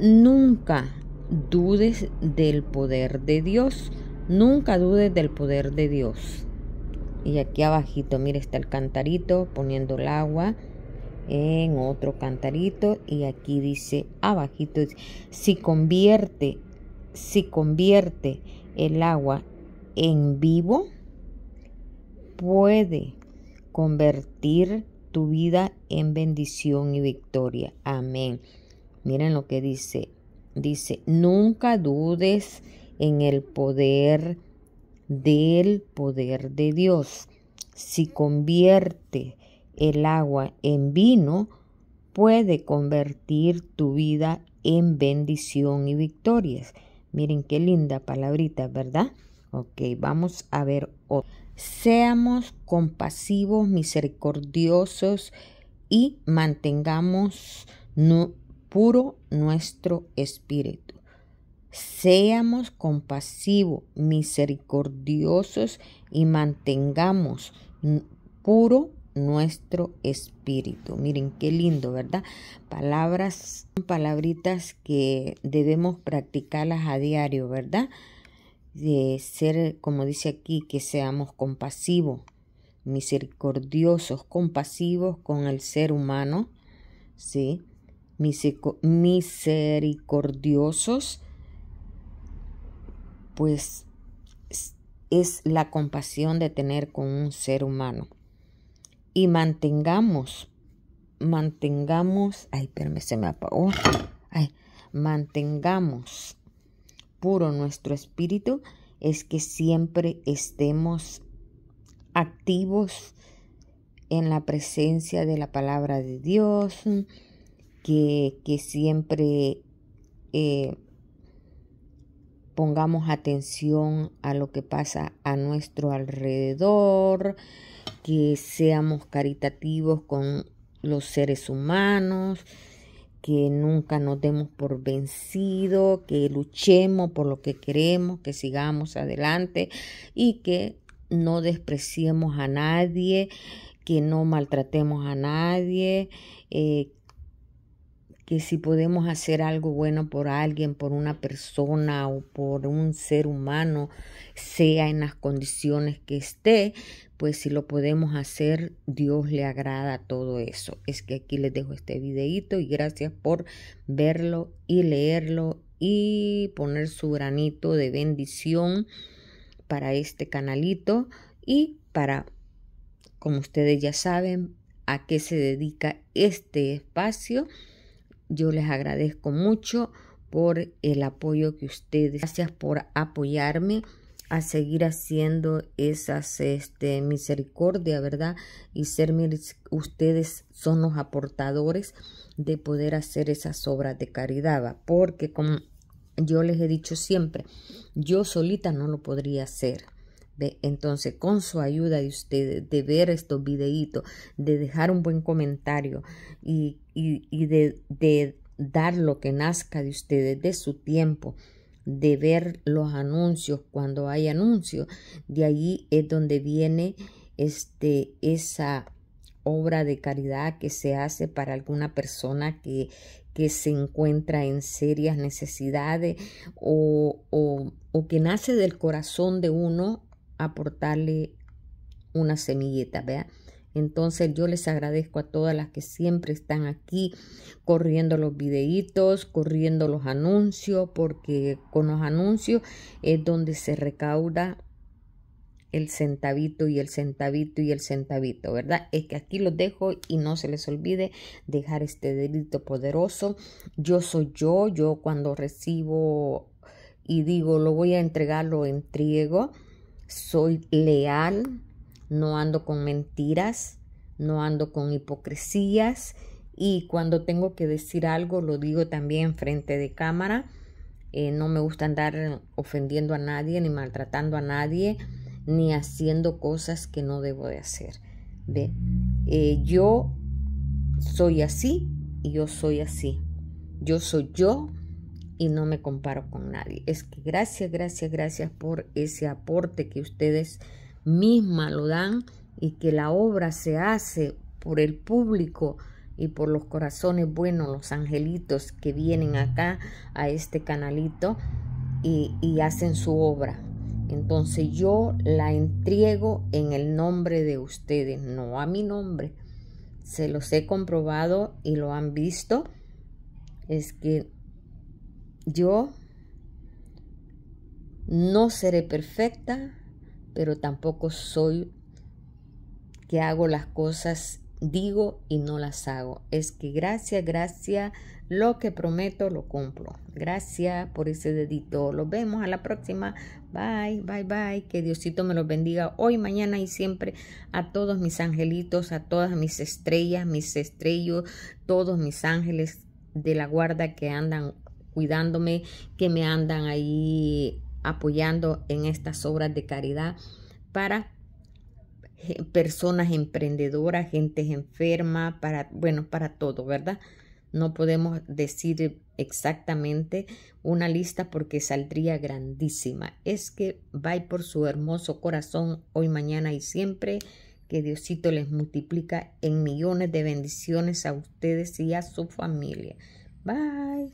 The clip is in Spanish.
nunca dudes del poder de Dios. Nunca dudes del poder de Dios. Y aquí abajito, mire, está el cantarito poniendo el agua en otro cantarito. Y aquí dice, abajito, si convierte, si convierte el agua en vivo, puede convertir tu vida en bendición y victoria. Amén. Miren lo que dice. Dice, nunca dudes en el poder del poder de Dios. Si convierte el agua en vino, puede convertir tu vida en bendición y victorias. Miren qué linda palabrita, ¿verdad? Ok, vamos a ver otro. Seamos compasivos, misericordiosos y mantengamos puro nuestro espíritu. Seamos compasivos, misericordiosos y mantengamos puro nuestro espíritu. Miren qué lindo, ¿verdad? Palabras, palabritas que debemos practicarlas a diario, ¿verdad? De ser, como dice aquí, que seamos compasivos, misericordiosos, compasivos con el ser humano, ¿sí? misericordiosos, pues es la compasión de tener con un ser humano. Y mantengamos, mantengamos, ay, espérame, se me apagó, ay, mantengamos puro nuestro espíritu, es que siempre estemos activos en la presencia de la palabra de Dios, que, siempre eh, pongamos atención a lo que pasa a nuestro alrededor, que seamos caritativos con los seres humanos, que nunca nos demos por vencido, que luchemos por lo que queremos, que sigamos adelante y que no despreciemos a nadie, que no maltratemos a nadie, eh, que si podemos hacer algo bueno por alguien, por una persona o por un ser humano, sea en las condiciones que esté, pues si lo podemos hacer, Dios le agrada todo eso. Es que aquí les dejo este videito y gracias por verlo y leerlo y poner su granito de bendición para este canalito y para, como ustedes ya saben, a qué se dedica este espacio yo les agradezco mucho por el apoyo que ustedes. Gracias por apoyarme a seguir haciendo esas este, misericordia, ¿verdad? Y ser ustedes son los aportadores de poder hacer esas obras de caridad, porque como yo les he dicho siempre, yo solita no lo podría hacer entonces, con su ayuda de ustedes, de ver estos videitos, de dejar un buen comentario y, de, dar lo que nazca de ustedes, de su tiempo, de ver los anuncios cuando hay anuncios, de ahí es donde viene este, esa obra de caridad que se hace para alguna persona que, se encuentra en serias necesidades o que nace del corazón de uno aportarle una semilleta, vea. Entonces yo les agradezco a todas las que siempre están aquí corriendo los videitos, corriendo los anuncios, porque con los anuncios es donde se recauda el centavito y el centavito y el centavito, ¿verdad? Es que aquí los dejo y no se les olvide dejar este delito poderoso. Yo soy yo, yo cuando recibo y digo lo voy a entregar, lo entrego soy leal, no ando con mentiras, no ando con hipocresías y cuando tengo que decir algo lo digo también frente de cámara. Eh, no me gusta andar ofendiendo a nadie, ni maltratando a nadie, ni haciendo cosas que no debo de hacer. ¿Ve? Eh, yo soy así y yo soy así. Yo soy yo y no me comparo con nadie. Es que gracias, gracias, gracias por ese aporte que ustedes misma lo dan y que la obra se hace por el público y por los corazones buenos, los angelitos que vienen acá a este canalito y, y hacen su obra. Entonces yo la entrego en el nombre de ustedes, no a mi nombre. Se los he comprobado y lo han visto. Es que yo no seré perfecta, pero tampoco soy que hago las cosas, digo y no las hago. Es que gracias, gracias, lo que prometo lo cumplo. Gracias por ese dedito. Los vemos a la próxima. Bye, bye, bye. Que Diosito me los bendiga hoy, mañana y siempre a todos mis angelitos, a todas mis estrellas, mis estrellos, todos mis ángeles de la guarda que andan cuidándome, que me andan ahí apoyando en estas obras de caridad para eh, personas emprendedoras, gente enferma, para, bueno, para todo, ¿verdad? No podemos decir exactamente una lista porque saldría grandísima. Es que va por su hermoso corazón hoy, mañana y siempre. Que Diosito les multiplica en millones de bendiciones a ustedes y a su familia. Bye.